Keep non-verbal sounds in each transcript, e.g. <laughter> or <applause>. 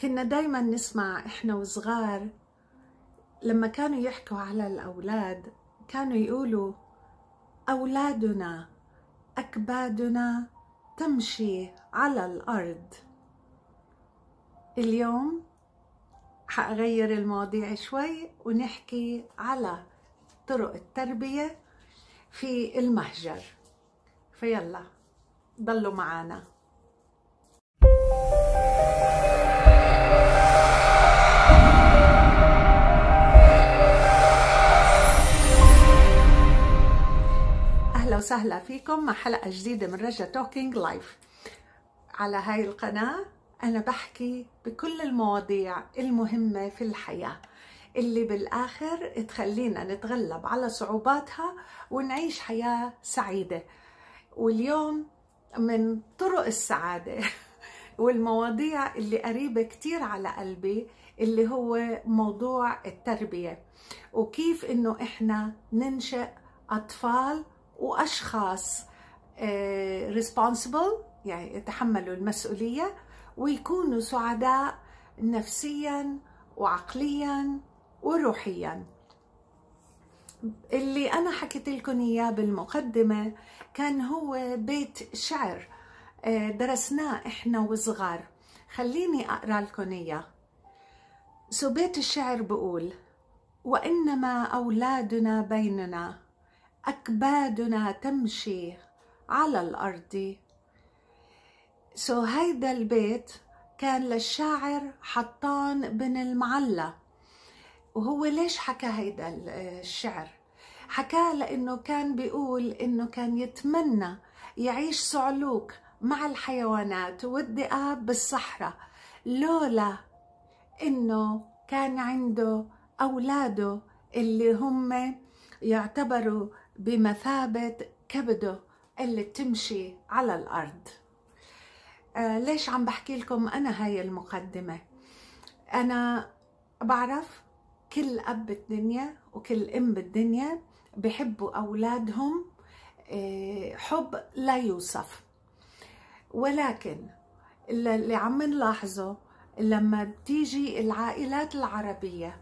كنا دايما نسمع إحنا وصغار لما كانوا يحكوا على الأولاد كانوا يقولوا أولادنا أكبادنا تمشي على الأرض اليوم حأغير المواضيع شوي ونحكي على طرق التربية في المهجر فيلا ضلوا معانا وسهلا فيكم مع حلقة جديدة من رجا توكينج لايف على هاي القناة أنا بحكي بكل المواضيع المهمة في الحياة اللي بالآخر تخلينا نتغلب على صعوباتها ونعيش حياة سعيدة واليوم من طرق السعادة <laughs> والمواضيع اللي قريبة كتير على قلبي اللي هو موضوع التربية وكيف إنه إحنا ننشئ أطفال واشخاص ريسبونسبل آه، يعني يتحملوا المسؤوليه ويكونوا سعداء نفسيا وعقليا وروحيا اللي انا حكيت لكم اياه بالمقدمه كان هو بيت شعر آه، درسناه احنا وصغار خليني اقرا لكم اياه سو بيت الشعر بقول وانما اولادنا بيننا أكبادنا تمشي على الأرض سو so, هيدا البيت كان للشاعر حطان بن المعلى وهو ليش حكى هيدا الشعر حكاه لأنه كان بيقول إنه كان يتمنى يعيش صعلوك مع الحيوانات والذئاب بالصحراء لولا إنه كان عنده أولاده اللي هم يعتبروا بمثابة كبده اللي بتمشي على الأرض آه ليش عم بحكي لكم أنا هاي المقدمة أنا بعرف كل أب بالدنيا وكل أم بالدنيا بحبوا أولادهم آه حب لا يوصف ولكن اللي عم نلاحظه لما بتيجي العائلات العربية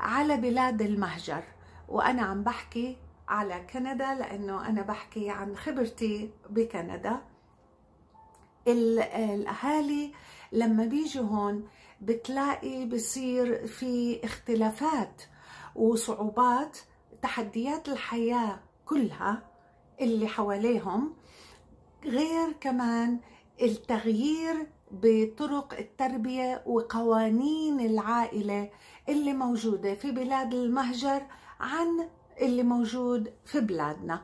على بلاد المهجر وأنا عم بحكي على كندا لأنه أنا بحكي عن خبرتي بكندا الأهالي لما بيجوا هون بتلاقي بصير في اختلافات وصعوبات تحديات الحياة كلها اللي حواليهم غير كمان التغيير بطرق التربية وقوانين العائلة اللي موجودة في بلاد المهجر عن اللي موجود في بلادنا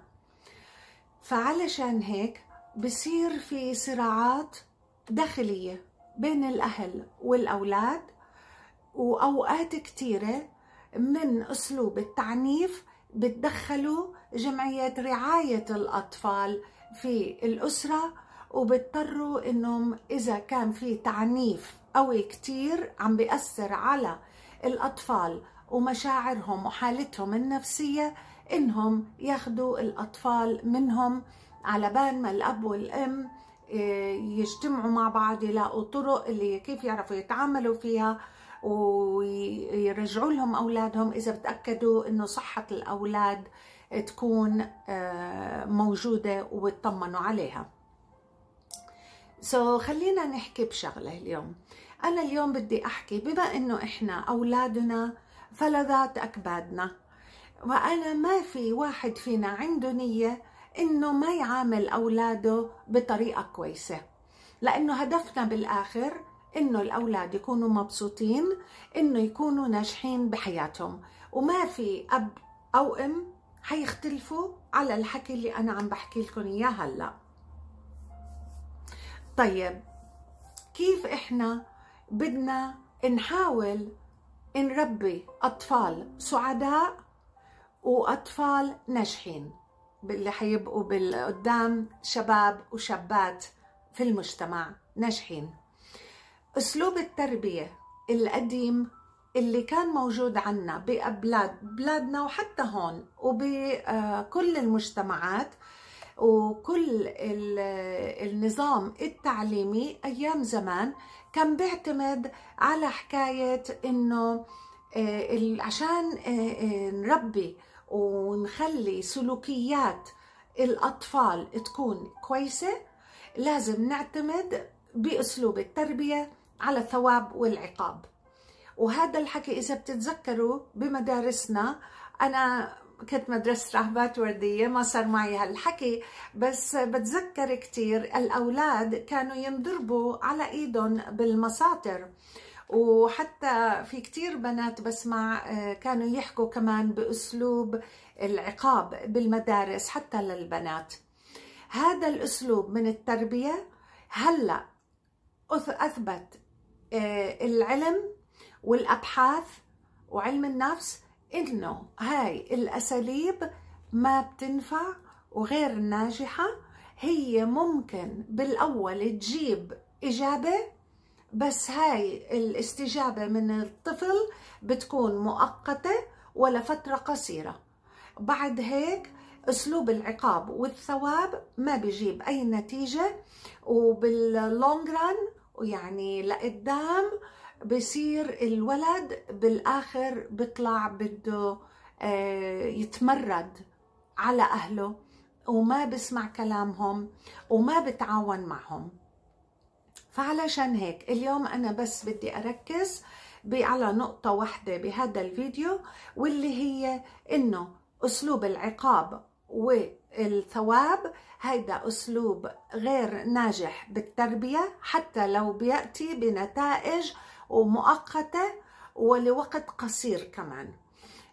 فعلشان هيك بصير في صراعات داخلية بين الأهل والأولاد وأوقات كتيرة من أسلوب التعنيف بتدخلوا جمعية رعاية الأطفال في الأسرة وبضطروا إنهم إذا كان في تعنيف قوي كتير عم بيأثر على الأطفال ومشاعرهم وحالتهم النفسية إنهم ياخدوا الأطفال منهم على بال ما الأب والأم آه، يجتمعوا مع بعض يلاقوا طرق اللي كيف يعرفوا يتعاملوا فيها ويرجعوا لهم أولادهم إذا بتأكدوا إنه صحة الأولاد تكون آه، موجودة وتطمنوا عليها سو so, خلينا نحكي بشغلة اليوم أنا اليوم بدي أحكي بما إنه إحنا أولادنا فلذات أكبادنا وأنا ما في واحد فينا عنده نية إنه ما يعامل أولاده بطريقة كويسة لأنه هدفنا بالآخر إنه الأولاد يكونوا مبسوطين إنه يكونوا ناجحين بحياتهم وما في أب أو أم حيختلفوا على الحكي اللي أنا عم بحكي لكم إياه هلأ طيب كيف إحنا بدنا نحاول نربي أطفال سعداء وأطفال ناجحين اللي حيبقوا بالقدام شباب وشابات في المجتمع ناجحين أسلوب التربية القديم اللي كان موجود عنا بأبلاد بلادنا وحتى هون وبكل المجتمعات وكل النظام التعليمي أيام زمان كان بيعتمد على حكاية إنه آه، عشان آه، آه، نربي ونخلي سلوكيات الأطفال تكون كويسة لازم نعتمد بأسلوب التربية على الثواب والعقاب وهذا الحكي إذا بتتذكروا بمدارسنا أنا كنت مدرسة رهبات وردية ما صار معي هالحكي بس بتذكر كتير الأولاد كانوا ينضربوا على إيدهم بالمساطر وحتى في كتير بنات بسمع آه، كانوا يحكوا كمان بأسلوب العقاب بالمدارس حتى للبنات هذا الأسلوب من التربية هلأ أثبت آه، العلم والأبحاث وعلم النفس انه هاي الاساليب ما بتنفع وغير ناجحة هي ممكن بالاول تجيب اجابة بس هاي الاستجابة من الطفل بتكون مؤقتة ولا فترة قصيرة بعد هيك اسلوب العقاب والثواب ما بيجيب اي نتيجة وباللونج ران ويعني لقدام بصير الولد بالاخر بيطلع بده آه، يتمرد على اهله وما بسمع كلامهم وما بتعاون معهم فعلشان هيك اليوم انا بس بدي اركز على نقطة واحدة بهذا الفيديو واللي هي انه اسلوب العقاب والثواب هيدا اسلوب غير ناجح بالتربية حتى لو بيأتي بنتائج ومؤقتة ولوقت قصير كمان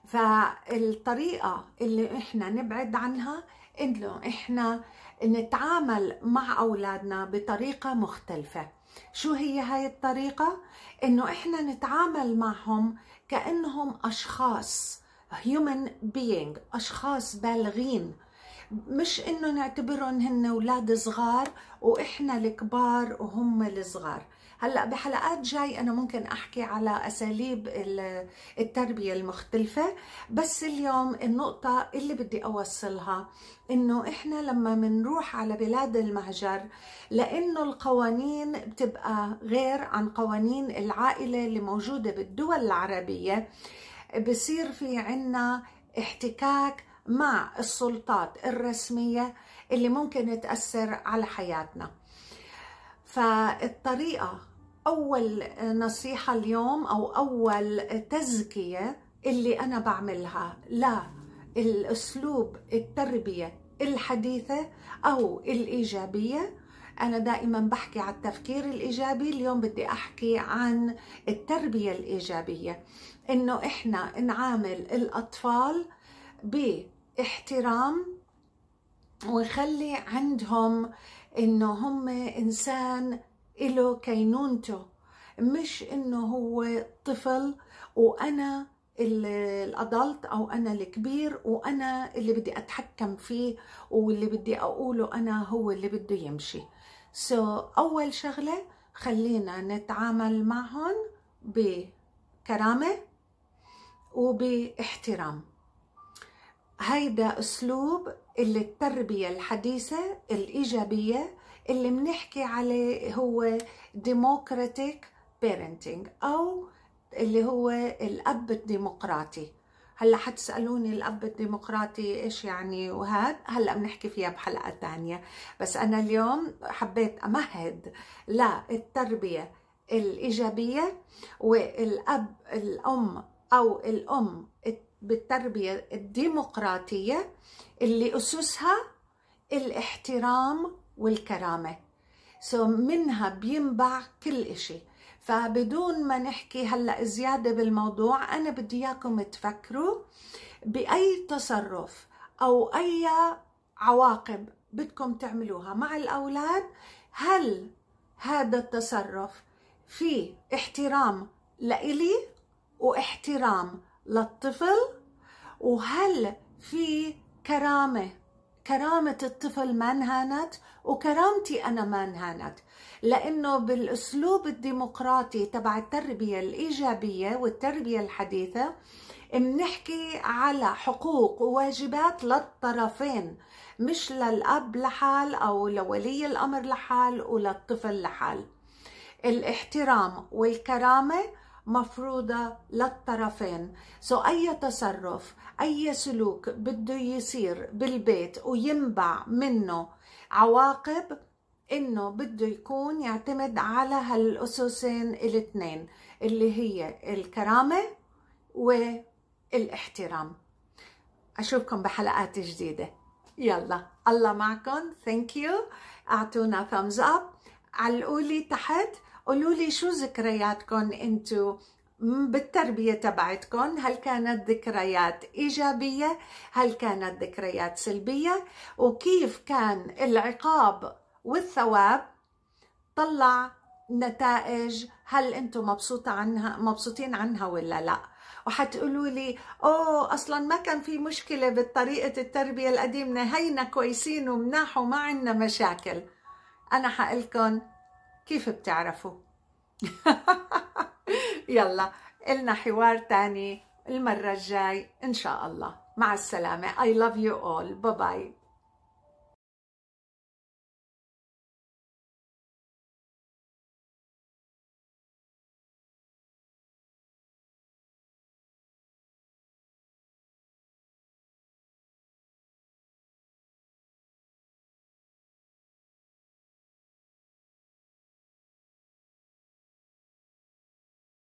فالطريقة اللي احنا نبعد عنها انه احنا نتعامل مع اولادنا بطريقة مختلفة شو هي هاي الطريقة؟ انه احنا نتعامل معهم كأنهم اشخاص human being اشخاص بالغين مش انه نعتبرهم هن اولاد صغار واحنا الكبار وهم الصغار هلا بحلقات جاي انا ممكن احكي على اساليب التربيه المختلفه بس اليوم النقطه اللي بدي اوصلها انه احنا لما بنروح على بلاد المهجر لانه القوانين بتبقى غير عن قوانين العائله اللي موجوده بالدول العربيه بصير في عنا احتكاك مع السلطات الرسمية اللي ممكن تأثر على حياتنا فالطريقة أول نصيحة اليوم أو أول تزكية اللي أنا بعملها لا الأسلوب التربية الحديثة أو الإيجابية أنا دائما بحكي عن التفكير الإيجابي اليوم بدي أحكي عن التربية الإيجابية إنه إحنا نعامل الأطفال باحترام ويخلي عندهم انه هم انسان له كينونته مش انه هو طفل وانا الادلت او انا الكبير وانا اللي بدي اتحكم فيه واللي بدي اقوله انا هو اللي بده يمشي سو so, اول شغله خلينا نتعامل معهم بكرامه وباحترام هيدا أسلوب اللي التربية الحديثة الإيجابية اللي بنحكي عليه هو ديموكراتيك بيرنتينج أو اللي هو الأب الديمقراطي هلا حتسالوني الاب الديمقراطي ايش يعني وهذا هلا بنحكي فيها بحلقه ثانيه بس انا اليوم حبيت امهد للتربيه الايجابيه والاب الام او الام بالتربية الديمقراطية اللي أسسها الاحترام والكرامة سو so منها بينبع كل إشي فبدون ما نحكي هلأ زيادة بالموضوع أنا بدي إياكم تفكروا بأي تصرف أو أي عواقب بدكم تعملوها مع الأولاد هل هذا التصرف في احترام لإلي واحترام للطفل وهل في كرامة كرامة الطفل ما انهانت وكرامتي أنا ما انهانت لأنه بالأسلوب الديمقراطي تبع التربية الإيجابية والتربية الحديثة بنحكي على حقوق وواجبات للطرفين مش للأب لحال أو لولي الأمر لحال وللطفل لحال الاحترام والكرامة مفروضة للطرفين سو أي تصرف أي سلوك بده يصير بالبيت وينبع منه عواقب انه بده يكون يعتمد على هالاسسين الاثنين اللي هي الكرامه والاحترام اشوفكم بحلقات جديده يلا الله معكم thank you اعطونا thumbs up علقوا لي تحت قولوا لي شو ذكرياتكم انتو بالتربية تبعتكم هل كانت ذكريات إيجابية هل كانت ذكريات سلبية وكيف كان العقاب والثواب طلع نتائج هل انتم مبسوطة عنها مبسوطين عنها ولا لا وحتقولوا لي اوه اصلا ما كان في مشكله بطريقه التربيه القديمه هينا كويسين ومناح وما عندنا مشاكل انا حقلكم كيف بتعرفوا <laughs> يلا إلنا حوار تاني المرة الجاي إن شاء الله مع السلامة I love you all bye bye